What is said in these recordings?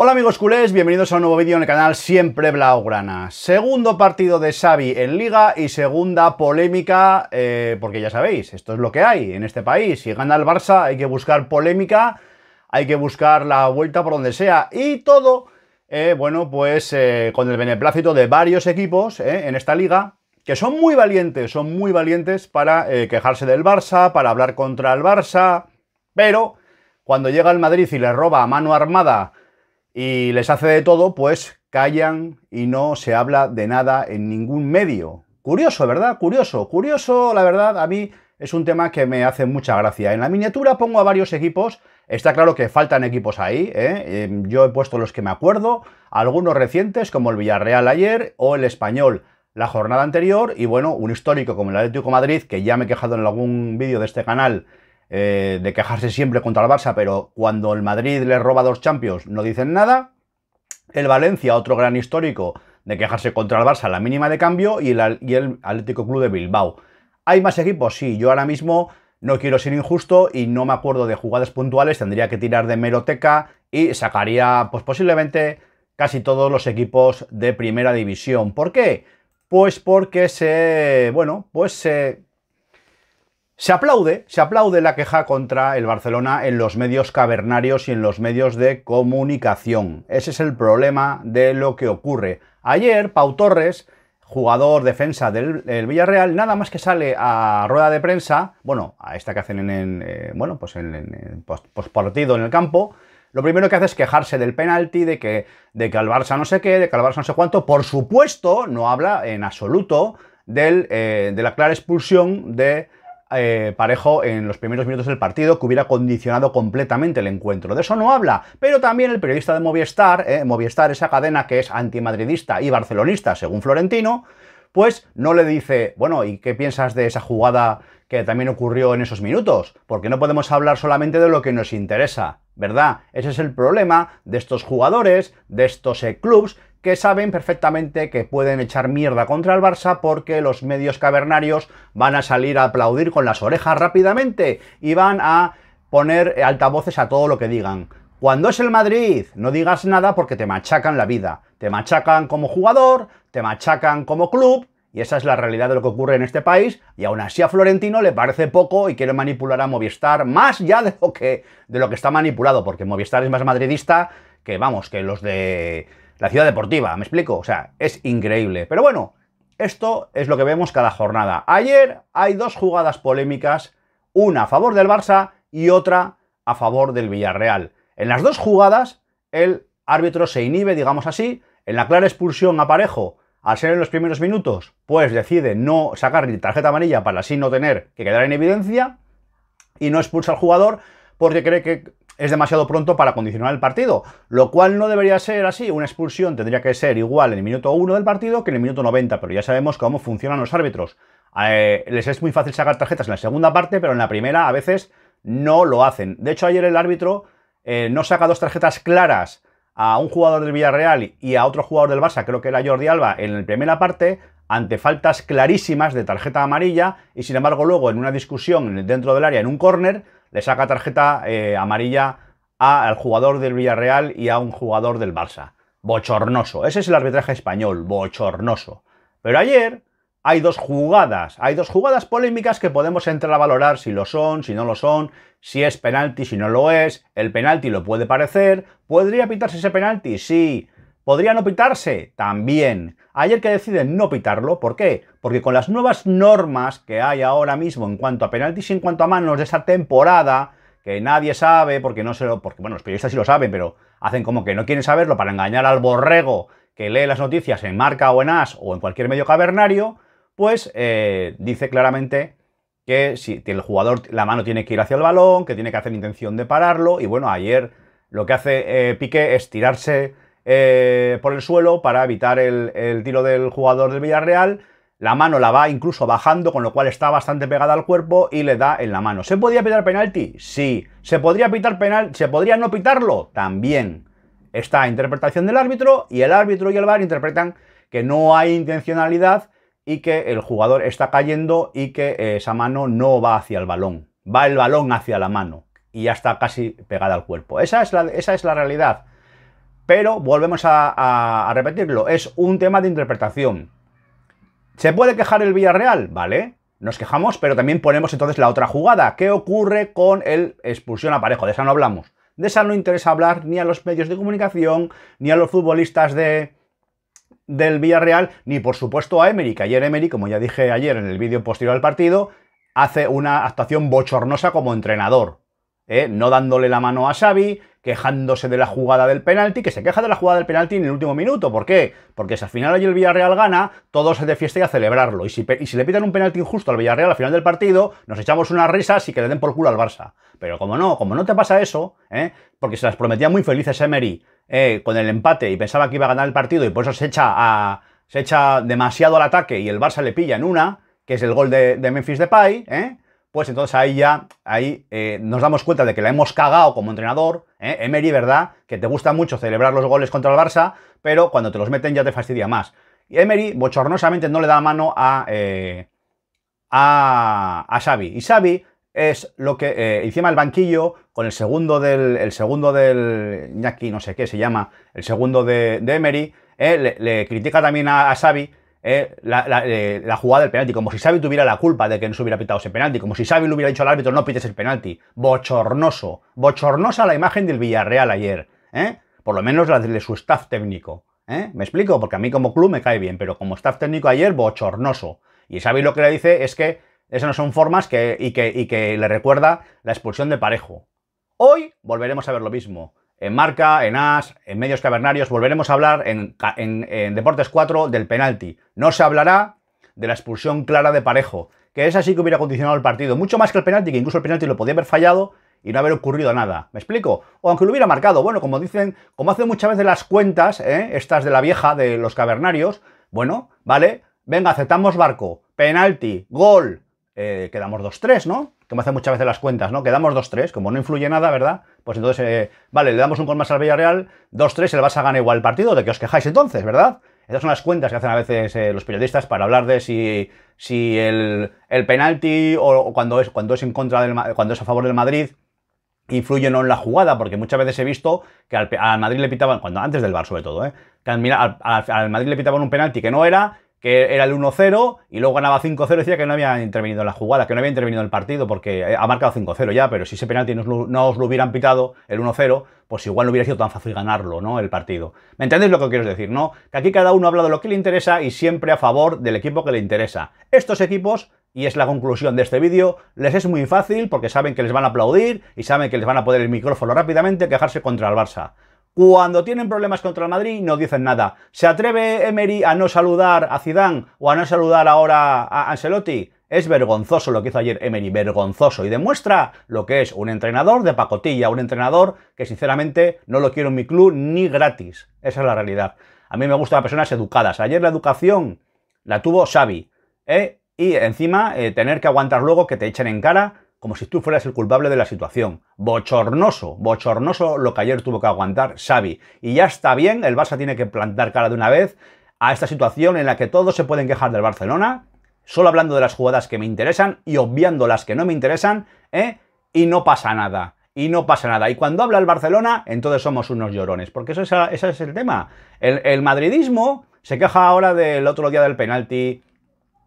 Hola amigos culés, bienvenidos a un nuevo vídeo en el canal Siempre Blaugrana. Segundo partido de Xavi en Liga y segunda polémica, eh, porque ya sabéis, esto es lo que hay en este país. Si gana el Barça hay que buscar polémica, hay que buscar la vuelta por donde sea y todo, eh, bueno, pues eh, con el beneplácito de varios equipos en esta Liga, que son muy valientes, son muy valientes para quejarse del Barça, para hablar contra el Barça, pero cuando llega el Madrid y le roba a mano armada y les hace de todo, pues callan y no se habla de nada en ningún medio. Curioso, ¿verdad? Curioso. Curioso, la verdad, a mí es un tema que me hace mucha gracia. En la miniatura pongo a varios equipos, está claro que faltan equipos ahí, ¿eh? em, yo he puesto los que me acuerdo, algunos recientes como el Villarreal ayer o el Español la jornada anterior y bueno, un histórico como el Atlético Madrid, que ya me he quejado en algún vídeo de este canal, eh, de quejarse siempre contra el Barça, pero cuando el Madrid le roba dos Champions no dicen nada. El Valencia, otro gran histórico de quejarse contra el Barça, la mínima de cambio, y el, y el Atlético Club de Bilbao. ¿Hay más equipos? Sí, yo ahora mismo no quiero ser injusto y no me acuerdo de jugadas puntuales, tendría que tirar de meroteca y sacaría, pues posiblemente, casi todos los equipos de primera división. ¿Por qué? Pues porque se, bueno, pues se se aplaude, se aplaude la queja contra el Barcelona en los medios cavernarios y en los medios de comunicación. Ese es el problema de lo que ocurre. Ayer, Pau Torres, jugador defensa del, Villarreal, nada más que sale a rueda de prensa, bueno, a esta que hacen en, eh, bueno, pues en, post, partido en el campo, lo primero que hace es quejarse del penalti, de que, de que al Barça no sé qué, de que al Barça no sé cuánto. Por supuesto, no habla en absoluto eh, de la clara expulsión de eh, parejo en los primeros minutos del partido que hubiera condicionado completamente el encuentro. De eso no habla, pero también el periodista de Movistar, eh, Movistar, esa cadena que es antimadridista y barcelonista, según Florentino, pues no le dice, bueno, ¿y qué piensas de esa jugada que también ocurrió en esos minutos? Porque no podemos hablar solamente de lo que nos interesa, ¿verdad? Ese es el problema de estos jugadores, de estos eh, clubs que saben perfectamente que pueden echar mierda contra el Barça porque los medios cavernarios van a salir a aplaudir con las orejas rápidamente y van a poner altavoces a todo lo que digan. Cuando es el Madrid, no digas nada porque te machacan la vida. Te machacan como jugador, te machacan como club, y esa es la realidad de lo que ocurre en este país, y aún así a Florentino le parece poco y quiere manipular a Movistar más ya de lo que, de lo que está manipulado, porque Movistar es más madridista que, vamos, que los de la ciudad deportiva, ¿me explico? O sea, es increíble. Pero bueno, esto es lo que vemos cada jornada. Ayer hay dos jugadas polémicas, una a favor del Barça y otra a favor del Villarreal. En las dos jugadas, el árbitro se inhibe, digamos así, en la clara expulsión a Parejo, al ser en los primeros minutos, pues decide no sacar ni tarjeta amarilla para así no tener que quedar en evidencia y no expulsa al jugador porque cree que es demasiado pronto para condicionar el partido, lo cual no debería ser así. Una expulsión tendría que ser igual en el minuto 1 del partido que en el minuto 90, pero ya sabemos cómo funcionan los árbitros. Eh, les es muy fácil sacar tarjetas en la segunda parte, pero en la primera a veces no lo hacen. De hecho, ayer el árbitro eh, no saca dos tarjetas claras a un jugador del Villarreal y a otro jugador del Barça, creo que era Jordi Alba, en la primera parte, ante faltas clarísimas de tarjeta amarilla, y sin embargo luego en una discusión dentro del área, en un córner, le saca tarjeta eh, amarilla al jugador del Villarreal y a un jugador del Barça. Bochornoso. Ese es el arbitraje español, bochornoso. Pero ayer hay dos jugadas, hay dos jugadas polémicas que podemos entrar a valorar si lo son, si no lo son, si es penalti, si no lo es, el penalti lo puede parecer, ¿podría pintarse ese penalti? Sí, ¿Podría no pitarse? También. Ayer que deciden no pitarlo, ¿por qué? Porque con las nuevas normas que hay ahora mismo en cuanto a penaltis y en cuanto a manos de esta temporada, que nadie sabe, porque no se lo. porque bueno, los periodistas sí lo saben, pero hacen como que no quieren saberlo para engañar al borrego que lee las noticias en marca o en as o en cualquier medio cavernario, pues eh, dice claramente que si el jugador la mano tiene que ir hacia el balón, que tiene que hacer intención de pararlo, y bueno, ayer lo que hace eh, Pique es tirarse eh, por el suelo para evitar el, tiro del jugador del Villarreal. La mano la va incluso bajando, con lo cual está bastante pegada al cuerpo y le da en la mano. ¿Se podía pitar penalti? Sí. ¿Se podría pitar penal? ¿Se podría no pitarlo? También. Está interpretación del árbitro y el árbitro y el VAR interpretan que no hay intencionalidad y que el jugador está cayendo y que eh, esa mano no va hacia el balón. Va el balón hacia la mano y ya está casi pegada al cuerpo. es esa es la realidad pero volvemos a, repetirlo, es un tema de interpretación. ¿Se puede quejar el Villarreal? Vale, nos quejamos, pero también ponemos entonces la otra jugada. ¿Qué ocurre con el expulsión a parejo? De esa no hablamos. De esa no interesa hablar ni a los medios de comunicación, ni a los futbolistas de, del Villarreal, ni por supuesto a Emery, que ayer Emery, como ya dije ayer en el vídeo posterior al partido, hace una actuación bochornosa como entrenador. ¿eh? No dándole la mano a Xavi, quejándose de la jugada del penalti, que se queja de la jugada del penalti en el último minuto. ¿Por qué? Porque si al final hoy el Villarreal gana, todos se fiesta y a celebrarlo. Y si, le pitan un penalti injusto al Villarreal al final del partido, nos echamos unas risas y que le den por culo al Barça. Pero como no, como no te pasa eso, ¿eh? porque se las prometía muy felices Emery ¿eh? con el empate y pensaba que iba a ganar el partido y por eso se echa, a, se echa demasiado al ataque y el Barça le pilla en una, que es el gol de, de Memphis Depay, ¿eh? pues entonces ahí ya ahí, eh, nos damos cuenta de que la hemos cagado como entrenador. Eh, Emery, ¿verdad? Que te gusta mucho celebrar los goles contra el Barça, pero cuando te los meten ya te fastidia más. Y Emery bochornosamente no le da mano a, eh, a, a Xavi. Y Xavi es lo que encima el banquillo con el segundo del el segundo del aquí no sé qué se llama, el segundo de, Emery, le, critica también a, a, Xavi eh, eh, la, jugada del penalti, como si Xavi tuviera la culpa de que no se hubiera pitado ese penalti, como si Xavi le hubiera dicho al árbitro no pites el penalti. Bochornoso, bochornosa la imagen del Villarreal ayer, ¿eh? Por lo menos la de su staff técnico, ¿Me explico? Porque a mí como club me cae bien, pero como staff técnico ayer, bochornoso. Y Xavi lo que le dice es que esas no son formas que, y que le recuerda la expulsión de Parejo. Hoy volveremos a ver lo mismo en marca, en as, en medios cavernarios. Volveremos a hablar en, Deportes 4 del penalti. No se hablará de la expulsión clara de Parejo, que es así que hubiera condicionado el partido. Mucho más que el penalti, que incluso el penalti lo podía haber fallado y no haber ocurrido nada. ¿Me explico? O aunque lo hubiera marcado. Bueno, como dicen, como hacen muchas veces las cuentas, ¿eh? estas de la vieja, de los cavernarios, bueno, vale, venga, aceptamos barco, penalti, gol. Eh, quedamos 2-3, ¿no? Como hacen muchas veces las cuentas, ¿no? Quedamos 2-3, como no influye nada, ¿verdad? pues entonces, eh, vale, le damos un gol más al Villarreal, 2-3, el a ganar igual el partido, de que os quejáis entonces, ¿verdad? Esas son las cuentas que hacen a veces eh, los periodistas para hablar de si, si el, penalti o, cuando, es, cuando es en contra del, cuando es a favor del Madrid no en la jugada, porque muchas veces he visto que al, Madrid le pitaban, cuando antes del Bar sobre todo, ¿eh? que al, Madrid le pitaban un penalti que no era que era el 1-0 y luego ganaba 5-0 decía que no había intervenido en la jugada, que no había intervenido en el partido porque eh, ha marcado 5-0 ya, pero si ese penalti no, os lo hubieran pitado el 1-0, pues igual no hubiera sido tan fácil ganarlo, ¿no? El partido. ¿Me entendéis lo que quiero decir, no? Que aquí cada uno ha hablado lo que le interesa y siempre a favor del equipo que le interesa. Estos equipos y es la conclusión de este vídeo, les es muy fácil porque saben que les van a aplaudir y saben que les van a poder el micrófono rápidamente quejarse contra el Barça. Cuando tienen problemas contra el Madrid no dicen nada. ¿Se atreve Emery a no saludar a Zidane o a no saludar ahora a Ancelotti? Es vergonzoso lo que hizo ayer Emery, vergonzoso, y demuestra lo que es un entrenador de pacotilla, un entrenador que sinceramente no lo quiero en mi club ni gratis. Esa es la realidad. A mí me gustan personas educadas. Ayer la educación la tuvo Xavi, ¿eh? y encima eh, tener que aguantar luego que te echen en cara como si tú fueras el culpable de la situación. Bochornoso, bochornoso lo que ayer tuvo que aguantar Xavi. Y ya está bien, el Barça tiene que plantar cara de una vez a esta situación en la que todos se pueden quejar del Barcelona, solo hablando de las jugadas que me interesan y obviando las que no me interesan, ¿eh? y no pasa nada. Y no pasa nada. Y cuando habla el Barcelona, entonces somos unos llorones. Porque eso ese es el tema. El, el madridismo se queja ahora del otro día del penalti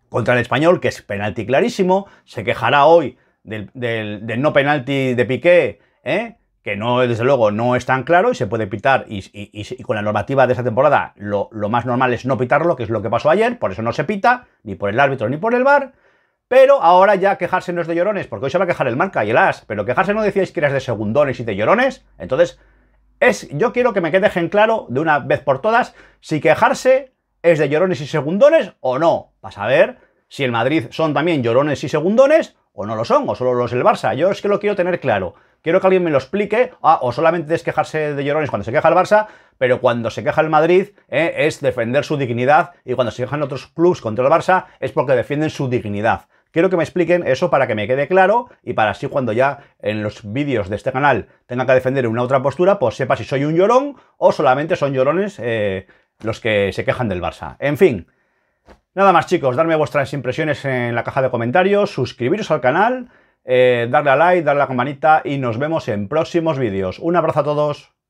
contra el español, que es penalti clarísimo. Se quejará hoy del, no penalti de Piqué, ¿eh? que no, desde luego no es tan claro y se puede pitar y, con la normativa de esta temporada lo, más normal es no pitarlo, que es lo que pasó ayer, por eso no se pita, ni por el árbitro ni por el VAR, pero ahora ya quejarse no es de llorones, porque hoy se va a quejar el marca y el as, pero quejarse no decíais que eras de segundones y de llorones, entonces es, yo quiero que me quede en claro de una vez por todas si quejarse es de llorones y segundones o no, a saber si el Madrid son también llorones y segundones o no lo son, o solo los del Barça. Yo es que lo quiero tener claro. Quiero que alguien me lo explique, ah, o solamente es quejarse de llorones cuando se queja el Barça, pero cuando se queja el Madrid eh, es defender su dignidad, y cuando se quejan otros clubes contra el Barça es porque defienden su dignidad. Quiero que me expliquen eso para que me quede claro y para así cuando ya en los vídeos de este canal tenga que defender una otra postura, pues sepa si soy un llorón o solamente son llorones eh, los que se quejan del Barça. En fin, Nada más chicos, darme vuestras impresiones en la caja de comentarios, suscribiros al canal, eh, darle a like, darle a la campanita y nos vemos en próximos vídeos. Un abrazo a todos.